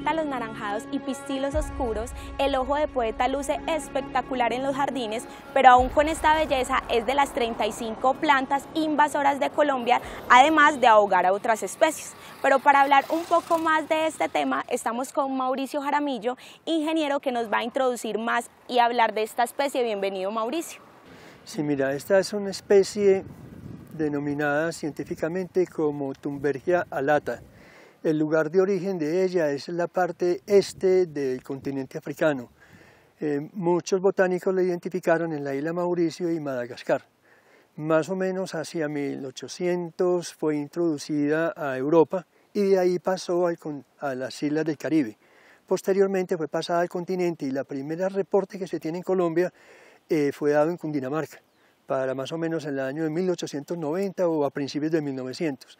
pétalos naranjados y pistilos oscuros, el ojo de poeta luce espectacular en los jardines, pero aún con esta belleza es de las 35 plantas invasoras de Colombia, además de ahogar a otras especies. Pero para hablar un poco más de este tema, estamos con Mauricio Jaramillo, ingeniero que nos va a introducir más y hablar de esta especie. Bienvenido, Mauricio. Sí, mira, esta es una especie denominada científicamente como Tumbergia alata el lugar de origen de ella es la parte este del continente africano. Eh, muchos botánicos la identificaron en la isla Mauricio y Madagascar. Más o menos hacia 1800 fue introducida a Europa y de ahí pasó a las islas del Caribe. Posteriormente fue pasada al continente y la primera reporte que se tiene en Colombia eh, fue dado en Cundinamarca, para más o menos el año de 1890 o a principios de 1900.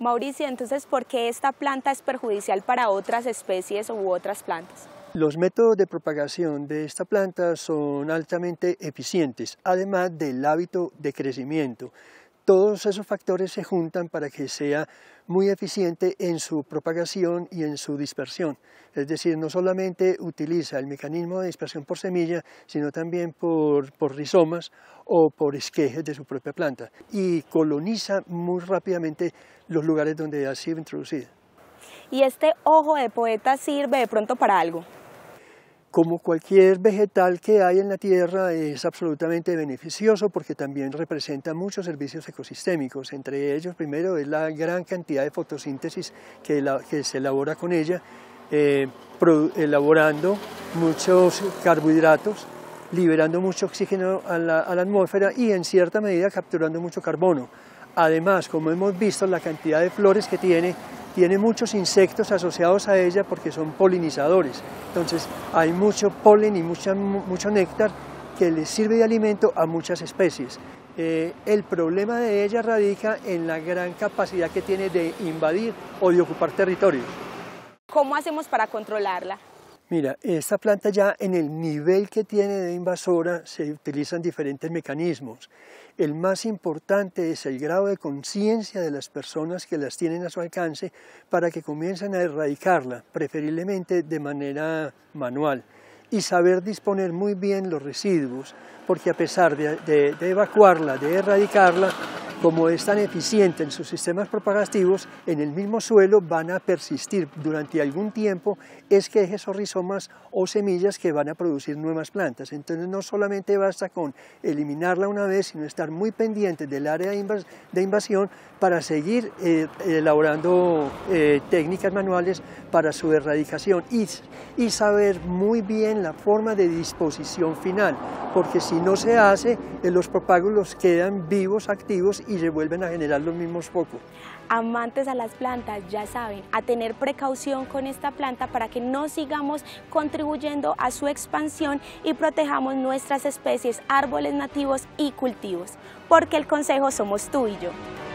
Mauricio, entonces, ¿por qué esta planta es perjudicial para otras especies u otras plantas? Los métodos de propagación de esta planta son altamente eficientes, además del hábito de crecimiento. Todos esos factores se juntan para que sea muy eficiente en su propagación y en su dispersión. Es decir, no solamente utiliza el mecanismo de dispersión por semilla, sino también por, rizomas o por esquejes de su propia planta y coloniza muy rápidamente los lugares donde ha sido introducida. ¿Y este ojo de poeta sirve de pronto para algo? como cualquier vegetal que hay en la tierra, es absolutamente beneficioso porque también representa muchos servicios ecosistémicos. Entre ellos, primero, es la gran cantidad de fotosíntesis que, se elabora con ella, eh, elaborando muchos carbohidratos, liberando mucho oxígeno a la, a la atmósfera y, en cierta medida, capturando mucho carbono. Además, como hemos visto, la cantidad de flores que tiene tiene muchos insectos asociados a ella porque son polinizadores. Entonces hay mucho polen y mucho néctar que les sirve de alimento a muchas especies. Eh, el problema de ella radica en la gran capacidad que tiene de invadir o de ocupar territorio. ¿Cómo hacemos para controlarla? Mira, esta planta ya en el nivel que tiene de invasora se utilizan diferentes mecanismos. El más importante es el grado de conciencia de las personas que las tienen a su alcance para que comiencen a erradicarla, preferiblemente de manera manual, y saber disponer muy bien los residuos, porque a pesar de, evacuarla, de erradicarla, como es tan eficiente en sus sistemas propagativos, en el mismo suelo van a persistir durante algún tiempo ...es que esos rizomas o semillas que van a producir nuevas plantas. Entonces no solamente basta con eliminarla una vez, sino estar muy pendiente del área de invasión para seguir eh, elaborando eh, técnicas manuales para su erradicación y, y saber muy bien la forma de disposición final, porque si no se hace, eh, los propágulos quedan vivos, activos y se vuelven a generar los mismos focos. Amantes a las plantas, ya saben, a tener precaución con esta planta para que no sigamos contribuyendo a su expansión y protejamos nuestras especies, árboles nativos y cultivos, porque el consejo somos tú y yo.